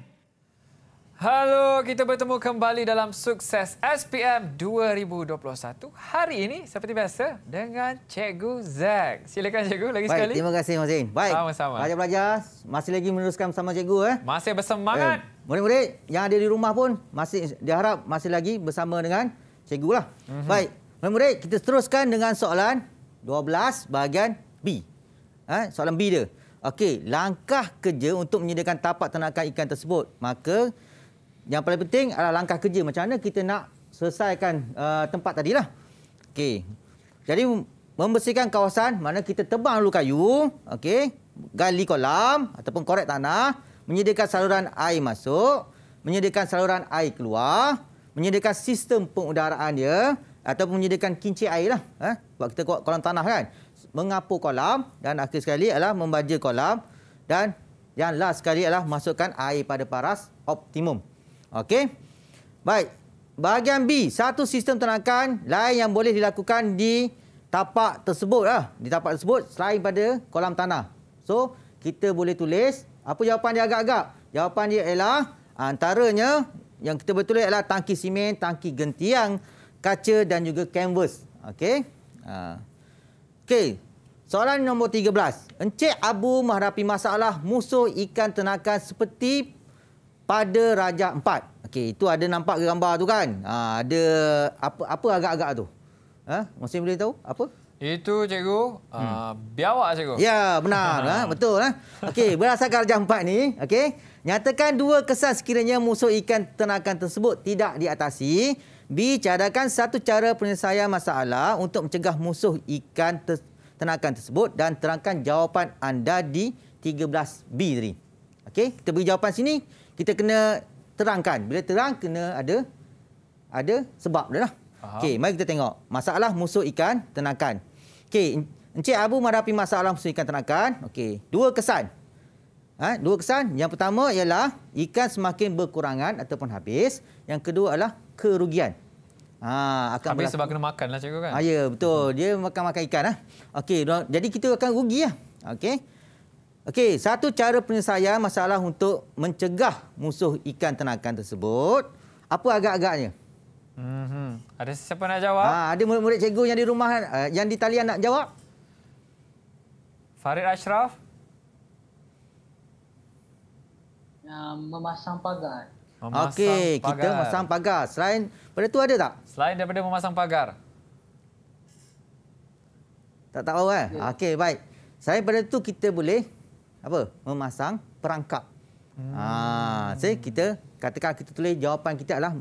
Halo, kita bertemu kembali dalam Sukses SPM 2021. Hari ini seperti biasa dengan Cikgu Zack. Silakan Cikgu lagi Baik, sekali. Terima kasih Masin. Baik. Sama-sama. Pelajar-pelajar masih lagi meneruskan bersama Cikgu eh. Masih bersemangat. Eh, murid-murid yang ada di rumah pun masih diharap masih lagi bersama dengan Cikgu lah. Mm-hmm. Baik. Murid-murid kita teruskan dengan soalan 12 bahagian B. Eh, soalan B dia. Okey, langkah kerja untuk menyediakan tapak ternakan ikan tersebut. Maka yang paling penting adalah langkah kerja macam mana kita nak selesaikan uh, tempat tadilah. Okey. Jadi membersihkan kawasan mana kita tebang dulu kayu, okey, gali kolam ataupun korek tanah, menyediakan saluran air masuk, menyediakan saluran air keluar, menyediakan sistem pengudaraan dia ataupun menyediakan kincir air lah. Eh? Sebab kita kolam tanah kan mengapu kolam dan akhir sekali adalah membanjir kolam dan yang last sekali adalah masukkan air pada paras optimum. Okey. Baik. Bahagian B, satu sistem tenakan lain yang boleh dilakukan di tapak tersebut lah. Di tapak tersebut selain pada kolam tanah. So, kita boleh tulis. Apa jawapan dia agak-agak? Jawapan dia ialah antaranya yang kita betul tulis ialah tangki simen, tangki gentiang, kaca dan juga canvas. Okey. Okey. Ha. Uh. Okey. Soalan nombor 13. Encik Abu menghadapi masalah musuh ikan tenakan seperti pada Raja 4. Okey, itu ada nampak ke gambar tu kan? Ha, ada apa apa agak-agak tu? Ha? Masih boleh tahu apa? Itu cikgu, ah, hmm. uh, biawak cikgu. Ya, benar. ha? Betul. Ha? Okey, berdasarkan Raja 4 ni, okey, nyatakan dua kesan sekiranya musuh ikan tenakan tersebut tidak diatasi. B. Carakan satu cara penyelesaian masalah untuk mencegah musuh ikan tenakan tersebut dan terangkan jawapan anda di 13B tadi. Okey, kita beri jawapan sini. Kita kena terangkan. Bila terang, kena ada ada sebab dia lah. Okey, mari kita tengok. Masalah musuh ikan tenakan. Okey, Encik Abu menghadapi masalah musuh ikan tenakan. Okey, dua kesan. Ha, dua kesan. Yang pertama ialah ikan semakin berkurangan ataupun habis. Yang kedua adalah kerugian. Ha, Habis sebab kena makan lah cikgu kan? Ha, ya, betul. Dia makan-makan ikan. Lah. Okey, jadi kita akan rugi. Lah. Okay. Okay satu cara penyelesaian masalah untuk mencegah musuh ikan tenakan tersebut. Apa agak-agaknya? hmm Ada siapa nak jawab? Ha, ada murid-murid cikgu yang di rumah eh, yang di talian nak jawab? Farid Ashraf? Um, memasang pagar. Okey, kita memasang pagar. Selain pada tu ada tak? Selain daripada memasang pagar. Tak tahu kan? Ya. Okey, baik. Selain pada tu kita boleh apa? Memasang perangkap. Hmm. Ah, so kita katakan kita tulis jawapan kita adalah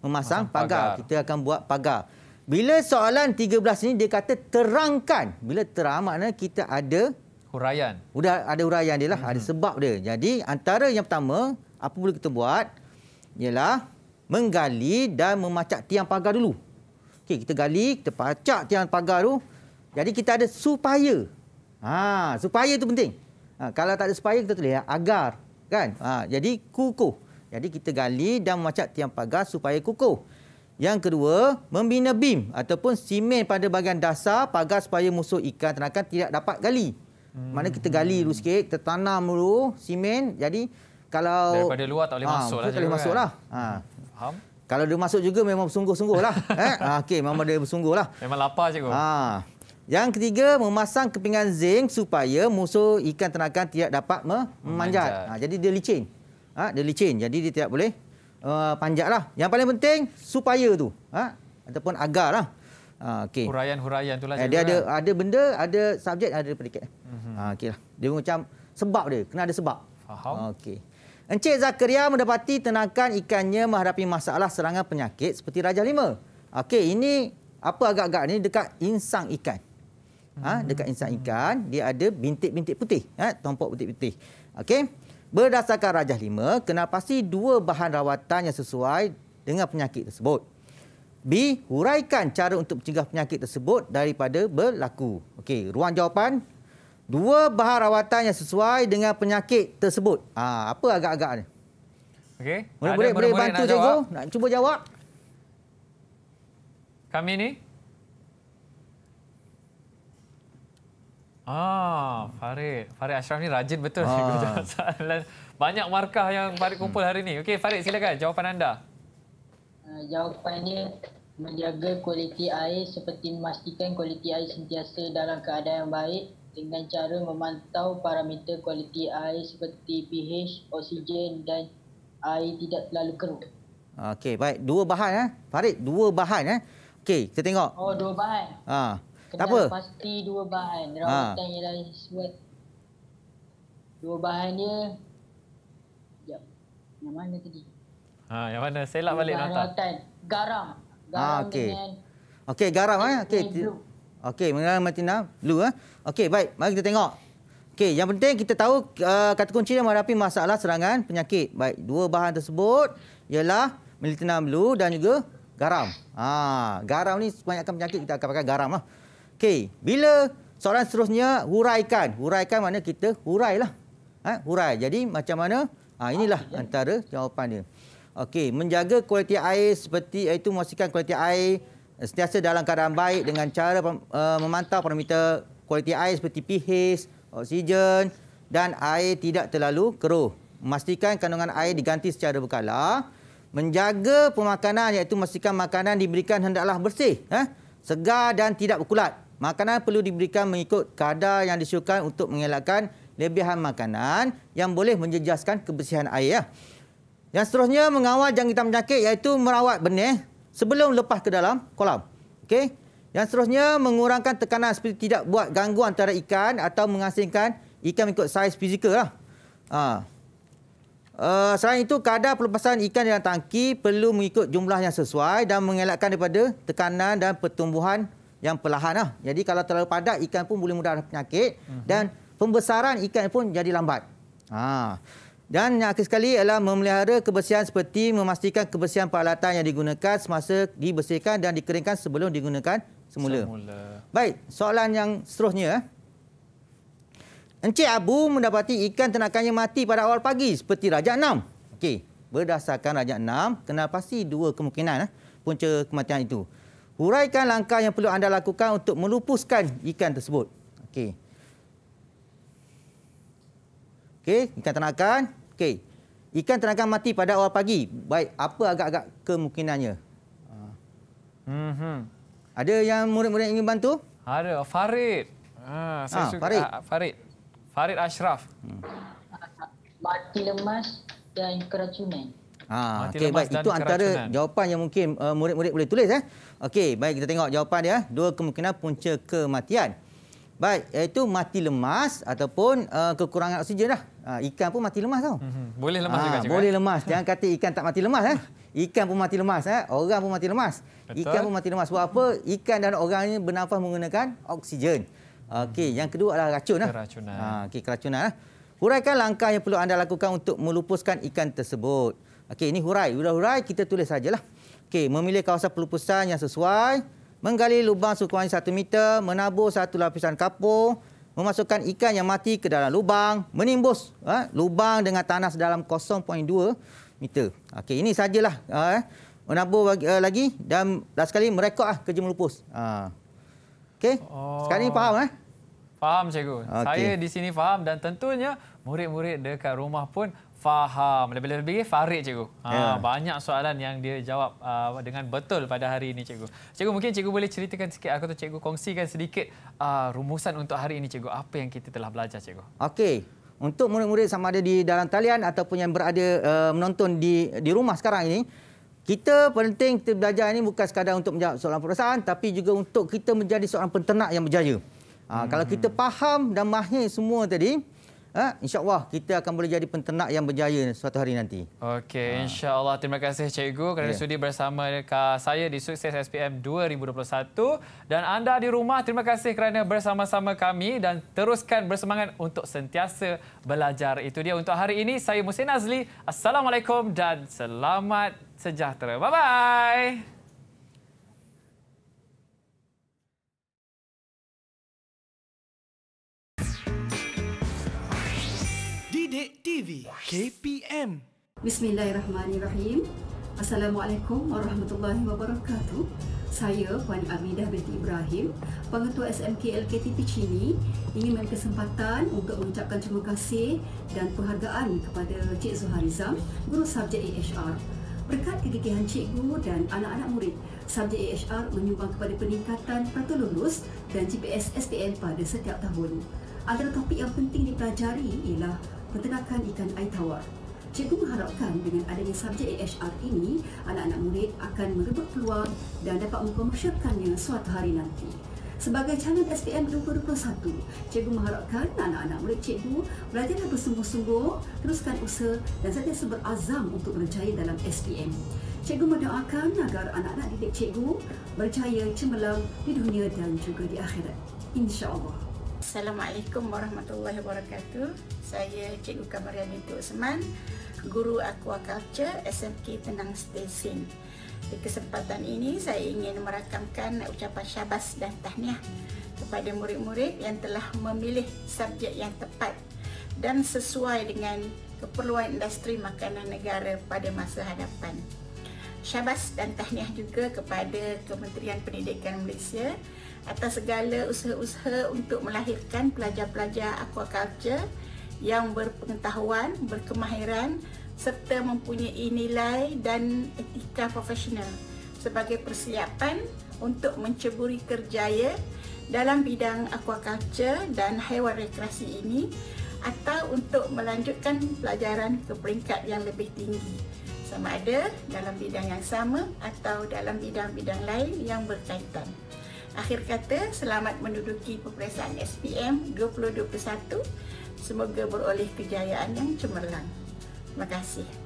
memasang pagar. pagar. Kita akan buat pagar. Bila soalan 13 ini dia kata terangkan. Bila terang makna kita ada huraian. Sudah ada huraian dia lah, hmm. ada sebab dia. Jadi antara yang pertama apa boleh kita buat? ialah menggali dan memacak tiang pagar dulu. Okey, kita gali, kita pacak tiang pagar tu. Jadi kita ada supaya. Ha, supaya itu penting. Ha, kalau tak ada supaya kita tulis ya, agar, kan? Ha, jadi kukuh. Jadi kita gali dan memacak tiang pagar supaya kukuh. Yang kedua, membina bim ataupun simen pada bahagian dasar pagar supaya musuh ikan tenakan tidak dapat gali. Hmm. Mana kita gali dulu sikit, kita tanam dulu simen. Jadi kalau daripada luar tak boleh ha, masuk lah tak boleh kan? lah ha. faham kalau dia masuk juga memang bersungguh-sungguh lah eh? ha, ah, okay, memang dia bersungguh lah memang lapar cikgu ha. yang ketiga memasang kepingan zinc supaya musuh ikan tenakan tidak dapat memanjat, Ha, jadi dia licin ha, dia licin jadi dia tidak boleh uh, panjat lah yang paling penting supaya tu ha? ataupun agar lah huraian-huraian okay. tu lah eh, dia ada, kan? ada benda ada subjek ada pendekat. mm -hmm. ha, okay lah. dia macam sebab dia kena ada sebab faham okay. Encik Zakaria mendapati tenakan ikannya menghadapi masalah serangan penyakit seperti Raja Lima. Okey, ini apa agak-agak ni dekat insang ikan. Ha, hmm. dekat insang ikan, dia ada bintik-bintik putih. Ha, tompok putih-putih. Okey. Berdasarkan Raja Lima, kenal pasti dua bahan rawatan yang sesuai dengan penyakit tersebut. B. Huraikan cara untuk mencegah penyakit tersebut daripada berlaku. Okey, ruang jawapan dua bahan rawatan yang sesuai dengan penyakit tersebut. Ha, apa agak-agak ni? Okey. Boleh, boleh, boleh bantu cikgu? Jawab. Nak cuba jawab? Kami ni? Ah, Farid. Farid Ashraf ni rajin betul ah. soalan. Banyak markah yang Farid kumpul hari ini. Okey, Farid silakan jawapan anda. Uh, jawapannya menjaga kualiti air seperti memastikan kualiti air sentiasa dalam keadaan yang baik dengan cara memantau parameter kualiti air seperti pH, oksigen dan air tidak terlalu keruh. Okey, baik. Dua bahan eh. Farid, dua bahan eh. Okey, kita tengok. Oh, dua bahan. Ha. Kena tak apa. Pasti dua bahan. Ha. Rawatan ha. yang dah sebut. Dua bahan dia. Sekejap. Yang mana tadi? Ha, yang mana? Selak balik. Rawatan. Garam. Ah, garam ha, okay. dengan... Okey, garam eh. Okey, Okey, mengarang Martina, blue eh. Okey, baik, mari kita tengok. Okey, yang penting kita tahu uh, kata kunci yang menghadapi masalah serangan penyakit. Baik, dua bahan tersebut ialah Melitina blue dan juga garam. Ha, garam ni sebanyakkan penyakit kita akan pakai garam lah. Okey, bila soalan seterusnya huraikan. Huraikan mana kita hurailah. Ha, hurai. Jadi macam mana? Ha, inilah ah, antara jawapan dia. Okey, menjaga kualiti air seperti iaitu memastikan kualiti air sentiasa dalam keadaan baik dengan cara eh, memantau parameter kualiti air seperti pH, oksigen dan air tidak terlalu keruh. Memastikan kandungan air diganti secara berkala. Menjaga pemakanan iaitu memastikan makanan diberikan hendaklah bersih, eh? segar dan tidak berkulat. Makanan perlu diberikan mengikut kadar yang disyorkan untuk mengelakkan lebihan makanan yang boleh menjejaskan kebersihan air. Ya. Yang seterusnya mengawal jangkitan penyakit iaitu merawat benih sebelum lepas ke dalam kolam. Okey. Yang seterusnya mengurangkan tekanan seperti tidak buat gangguan antara ikan atau mengasingkan ikan ikut saiz fizikal lah. Ha. Uh, selain itu kadar pelepasan ikan dalam tangki perlu mengikut jumlah yang sesuai dan mengelakkan daripada tekanan dan pertumbuhan yang perlahan lah. Jadi kalau terlalu padat ikan pun boleh mudah penyakit uh-huh. dan pembesaran ikan pun jadi lambat. Ha. Dan yang akhir sekali ialah memelihara kebersihan seperti memastikan kebersihan peralatan yang digunakan semasa dibersihkan dan dikeringkan sebelum digunakan semula. semula. Baik, soalan yang seterusnya. Eh. Encik Abu mendapati ikan tenakannya mati pada awal pagi seperti Raja Enam. Okey, berdasarkan Raja Enam, kenal pasti dua kemungkinan eh, punca kematian itu. Huraikan langkah yang perlu anda lakukan untuk melupuskan ikan tersebut. Okey. Okey, ikan tenakan. Okey. Ikan tenakan mati pada awal pagi. Baik, apa agak-agak kemungkinannya? Mm-hmm. Ada yang murid-murid ingin bantu? Ada. Farid. Ha, saya ha, suka. Farid. Ah, Farid. Farid Ashraf. Hmm. Mati lemas dan keracunan. Ha, okey baik itu antara keracunan. jawapan yang mungkin uh, murid-murid boleh tulis eh. Okey, baik kita tengok jawapan dia. Dua kemungkinan punca kematian. Baik, iaitu mati lemas ataupun uh, kekurangan oksigen dah. Uh, ha, ikan pun mati lemas tau. Mm -hmm. Boleh lemas ha, juga. Boleh eh. lemas. Jangan kata ikan tak mati lemas. Eh. Ikan pun mati lemas. Eh. Orang pun mati lemas. Betul. Ikan pun mati lemas. Sebab apa? Ikan dan orang ini bernafas menggunakan oksigen. Okey, yang kedua adalah racun. Lah. Keracunan. Ha, Okey, keracunan. Eh. Huraikan langkah yang perlu anda lakukan untuk melupuskan ikan tersebut. Okay, ini hurai. Hurai-hurai kita tulis sajalah. Okay, memilih kawasan pelupusan yang sesuai menggali lubang sekurang-kurangnya satu meter, menabur satu lapisan kapur, memasukkan ikan yang mati ke dalam lubang, menimbus eh, lubang dengan tanah sedalam 0.2 meter. Okey, ini sajalah. Ha, eh, menabur bagi, eh, lagi dan last sekali merekod ah, kerja melupus. Ah. Okey, oh. sekarang ini faham eh? Faham, Cikgu. Okay. Saya di sini faham dan tentunya murid-murid dekat rumah pun Faham. Lebih-lebih Farid cikgu. Ha, ya. Banyak soalan yang dia jawab uh, dengan betul pada hari ini cikgu. Cikgu mungkin cikgu boleh ceritakan sikit tu cikgu kongsikan sedikit uh, rumusan untuk hari ini cikgu. Apa yang kita telah belajar cikgu? Okey. Untuk murid-murid sama ada di dalam talian ataupun yang berada uh, menonton di di rumah sekarang ini, kita penting kita belajar ini bukan sekadar untuk menjawab soalan perusahaan tapi juga untuk kita menjadi seorang penternak yang berjaya. Uh, hmm. Kalau kita hmm. faham dan mahir semua tadi, ha, insyaAllah kita akan boleh jadi penternak yang berjaya suatu hari nanti. Okey, ha. insyaAllah. Terima kasih Cikgu kerana yeah. sudi bersama saya di Sukses SPM 2021. Dan anda di rumah, terima kasih kerana bersama-sama kami dan teruskan bersemangat untuk sentiasa belajar. Itu dia untuk hari ini. Saya Musin Azli. Assalamualaikum dan selamat sejahtera. Bye-bye. Sidik TV KPM. Bismillahirrahmanirrahim. Assalamualaikum warahmatullahi wabarakatuh. Saya Puan Amidah binti Ibrahim, Pengetua SMK LKT Cini. ingin kesempatan untuk mengucapkan terima kasih dan penghargaan kepada Cik Zuharizam, guru subjek AHR. Berkat kegigihan cikgu dan anak-anak murid, subjek AHR menyumbang kepada peningkatan peratu lulus dan GPS SPM pada setiap tahun. Antara topik yang penting dipelajari ialah peternakan ikan air tawar. Cikgu mengharapkan dengan adanya subjek AHR ini, anak-anak murid akan merebut peluang dan dapat mempromosyakannya suatu hari nanti. Sebagai calon SPM 2021, cikgu mengharapkan anak-anak murid cikgu belajar bersungguh-sungguh, teruskan usaha dan sentiasa berazam untuk berjaya dalam SPM. Cikgu mendoakan agar anak-anak didik cikgu berjaya cemerlang di dunia dan juga di akhirat. InsyaAllah. Assalamualaikum warahmatullahi wabarakatuh. Saya Cikgu Kamaria binti Usman, guru aquaculture SMK Tenang Stesen. Di kesempatan ini saya ingin merakamkan ucapan syabas dan tahniah kepada murid-murid yang telah memilih subjek yang tepat dan sesuai dengan keperluan industri makanan negara pada masa hadapan. Syabas dan tahniah juga kepada Kementerian Pendidikan Malaysia atas segala usaha-usaha untuk melahirkan pelajar-pelajar aquaculture yang berpengetahuan, berkemahiran serta mempunyai nilai dan etika profesional sebagai persiapan untuk menceburi kerjaya dalam bidang aquaculture dan haiwan rekreasi ini atau untuk melanjutkan pelajaran ke peringkat yang lebih tinggi sama ada dalam bidang yang sama atau dalam bidang-bidang lain yang berkaitan. Akhir kata, selamat menduduki peperiksaan SPM 2021. Semoga beroleh kejayaan yang cemerlang. Terima kasih.